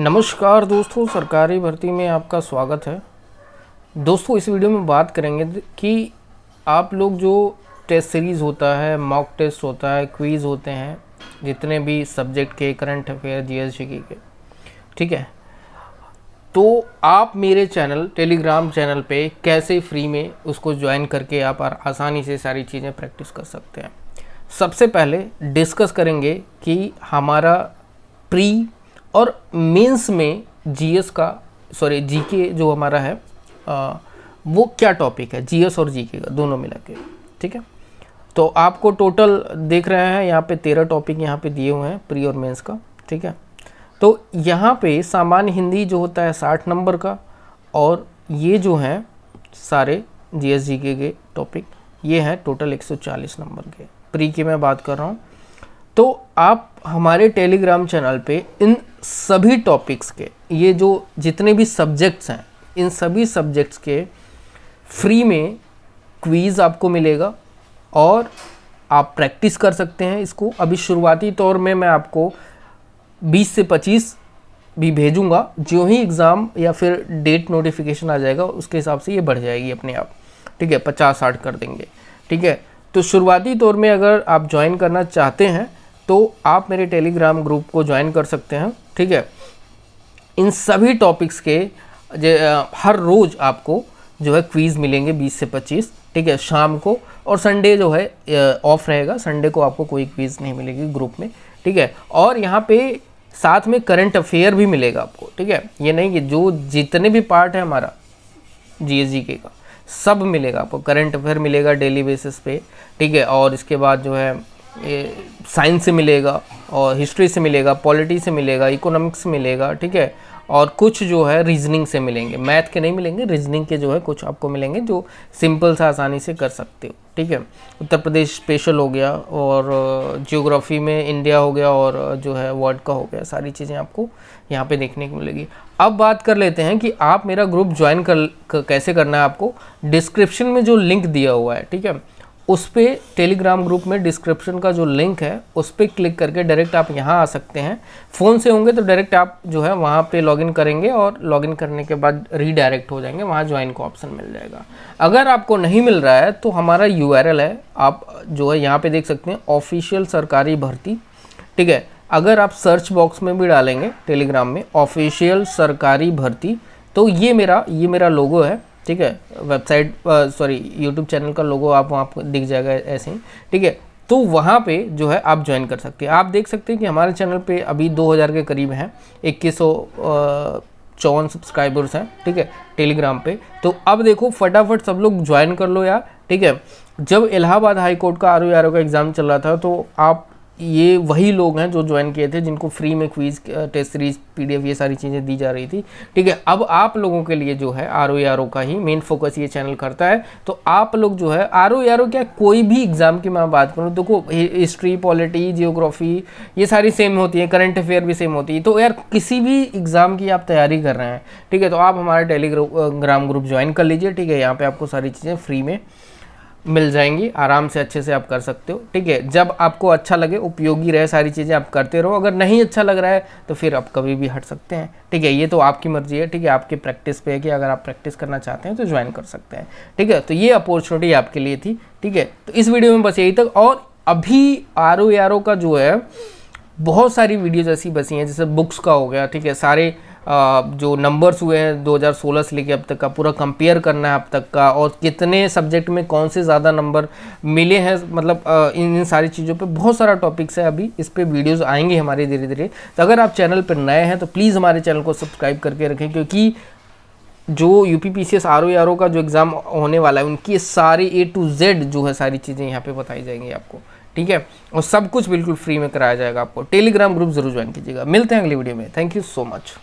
नमस्कार दोस्तों सरकारी भर्ती में आपका स्वागत है दोस्तों इस वीडियो में बात करेंगे कि आप लोग जो टेस्ट सीरीज़ होता है मॉक टेस्ट होता है क्वीज़ होते हैं जितने भी सब्जेक्ट के करंट अफेयर जी के ठीक है तो आप मेरे चैनल टेलीग्राम चैनल पे कैसे फ्री में उसको ज्वाइन करके आप आसानी से सारी चीज़ें प्रैक्टिस कर सकते हैं सबसे पहले डिस्कस करेंगे कि हमारा प्री और मेंस में जीएस का सॉरी जीके जो हमारा है आ, वो क्या टॉपिक है जीएस और जीके का दोनों मिला के ठीक है तो आपको टोटल देख रहे हैं यहाँ पे तेरह टॉपिक यहाँ पे दिए हुए हैं प्री और मेंस का ठीक है तो यहाँ पे सामान्य हिंदी जो होता है साठ नंबर का और ये जो हैं सारे जी एस जी के टॉपिक ये हैं टोटल एक नंबर के प्री की मैं बात कर रहा हूँ तो आप हमारे टेलीग्राम चैनल पे इन सभी टॉपिक्स के ये जो जितने भी सब्जेक्ट्स हैं इन सभी सब्जेक्ट्स के फ्री में क्वीज़ आपको मिलेगा और आप प्रैक्टिस कर सकते हैं इसको अभी शुरुआती तौर में मैं आपको 20 से 25 भी भेजूंगा जो ही एग्ज़ाम या फिर डेट नोटिफिकेशन आ जाएगा उसके हिसाब से ये बढ़ जाएगी अपने आप ठीक है पचास साठ कर देंगे ठीक है तो शुरुआती तौर में अगर आप ज्वाइन करना चाहते हैं तो आप मेरे टेलीग्राम ग्रुप को ज्वाइन कर सकते हैं ठीक है इन सभी टॉपिक्स के हर रोज़ आपको जो है क्वीज़ मिलेंगे 20 से 25 ठीक है शाम को और संडे जो है ऑफ रहेगा संडे को आपको कोई क्वीज़ नहीं मिलेगी ग्रुप में ठीक है और यहाँ पे साथ में करंट अफेयर भी मिलेगा आपको ठीक है ये नहीं कि जो जितने भी पार्ट है हमारा जी के का सब मिलेगा आपको करंट अफेयर मिलेगा डेली बेसिस पे ठीक है और इसके बाद जो है ये साइंस से मिलेगा और हिस्ट्री से मिलेगा पॉलिटी से मिलेगा इकोनॉमिक्स से मिलेगा ठीक है और कुछ जो है रीजनिंग से मिलेंगे मैथ के नहीं मिलेंगे रीजनिंग के जो है कुछ आपको मिलेंगे जो सिंपल सा आसानी से कर सकते हो ठीक है उत्तर प्रदेश स्पेशल हो गया और जियोग्राफी में इंडिया हो गया और जो है वर्ल्ड का हो गया सारी चीज़ें आपको यहाँ पे देखने को मिलेगी अब बात कर लेते हैं कि आप मेरा ग्रुप ज्वाइन कर कैसे करना है आपको डिस्क्रिप्शन में जो लिंक दिया हुआ है ठीक है उस पर टेलीग्राम ग्रुप में डिस्क्रिप्शन का जो लिंक है उस पर क्लिक करके डायरेक्ट आप यहाँ आ सकते हैं फ़ोन से होंगे तो डायरेक्ट आप जो है वहाँ पे लॉगिन करेंगे और लॉगिन करने के बाद रीडायरेक्ट हो जाएंगे वहाँ ज्वाइन का ऑप्शन मिल जाएगा अगर आपको नहीं मिल रहा है तो हमारा यू है आप जो है यहाँ पर देख सकते हैं ऑफिशियल सरकारी भर्ती ठीक है अगर आप सर्च बॉक्स में भी डालेंगे टेलीग्राम में ऑफिशियल सरकारी भर्ती तो ये मेरा ये मेरा लोगो है ठीक है वेबसाइट सॉरी यूट्यूब चैनल का लोगो आप वहाँ पर दिख जाएगा ऐसे ही ठीक है तो वहाँ पे जो है आप ज्वाइन कर सकते हैं आप देख सकते हैं कि हमारे चैनल पे अभी 2000 के करीब हैं इक्कीस uh, चौवन सब्सक्राइबर्स हैं ठीक है टेलीग्राम पे तो अब देखो फटाफट सब लोग ज्वाइन कर लो यार ठीक है जब इलाहाबाद हाई कोर्ट का आर ओ का एग्ज़ाम चल रहा था तो आप ये वही लोग हैं जो ज्वाइन किए थे जिनको फ्री में क्वीज टेस्ट सीरीज पीडीएफ ये सारी चीज़ें दी जा रही थी ठीक है अब आप लोगों के लिए जो है आर ओ आर ओ का ही मेन फोकस ये चैनल करता है तो आप लोग जो है आर ओ आर ओ क्या कोई भी एग्ज़ाम की मैं बात करूँ देखो तो हिस्ट्री पॉलिटी जियोग्राफी ये सारी सेम होती है करंट अफेयर भी सेम होती है तो यार किसी भी एग्ज़ाम की आप तैयारी कर रहे हैं ठीक है तो आप हमारा टेलीग्राम ग्रुप ज्वाइन कर लीजिए ठीक है यहाँ पर आपको सारी चीज़ें फ्री में मिल जाएंगी आराम से अच्छे से आप कर सकते हो ठीक है जब आपको अच्छा लगे उपयोगी रहे सारी चीज़ें आप करते रहो अगर नहीं अच्छा लग रहा है तो फिर आप कभी भी हट सकते हैं ठीक है ये तो आपकी मर्ज़ी है ठीक है आपके प्रैक्टिस पे है कि अगर आप प्रैक्टिस करना चाहते हैं तो ज्वाइन कर सकते हैं ठीक है तो ये अपॉर्चुनिटी आपके लिए थी ठीक है तो इस वीडियो में बस यही तक और अभी आर ओ का जो है बहुत सारी वीडियोज ऐसी बसी हैं जैसे बुक्स का हो गया ठीक है सारे जो नंबर्स हुए हैं 2016 से लेके अब तक का पूरा कंपेयर करना है अब तक का और कितने सब्जेक्ट में कौन से ज़्यादा नंबर मिले हैं मतलब इन इन सारी चीज़ों पे बहुत सारा टॉपिक्स है अभी इस पर वीडियोज़ आएंगे हमारे धीरे धीरे तो अगर आप चैनल पर नए हैं तो प्लीज़ हमारे चैनल को सब्सक्राइब करके रखें क्योंकि जो U P P C S R O R O का जो एग्ज़ाम होने वाला है उनकी सारी ए टू जेड जो है सारी चीज़ें यहाँ पर बताई जाएंगी आपको ठीक है और सब कुछ बिल्कुल फ्री में कराया जाएगा आपको टेलीग्राम ग्रुप जरूर ज्वाइन कीजिएगा मिलते हैं अगली वीडियो में थैंक यू सो मच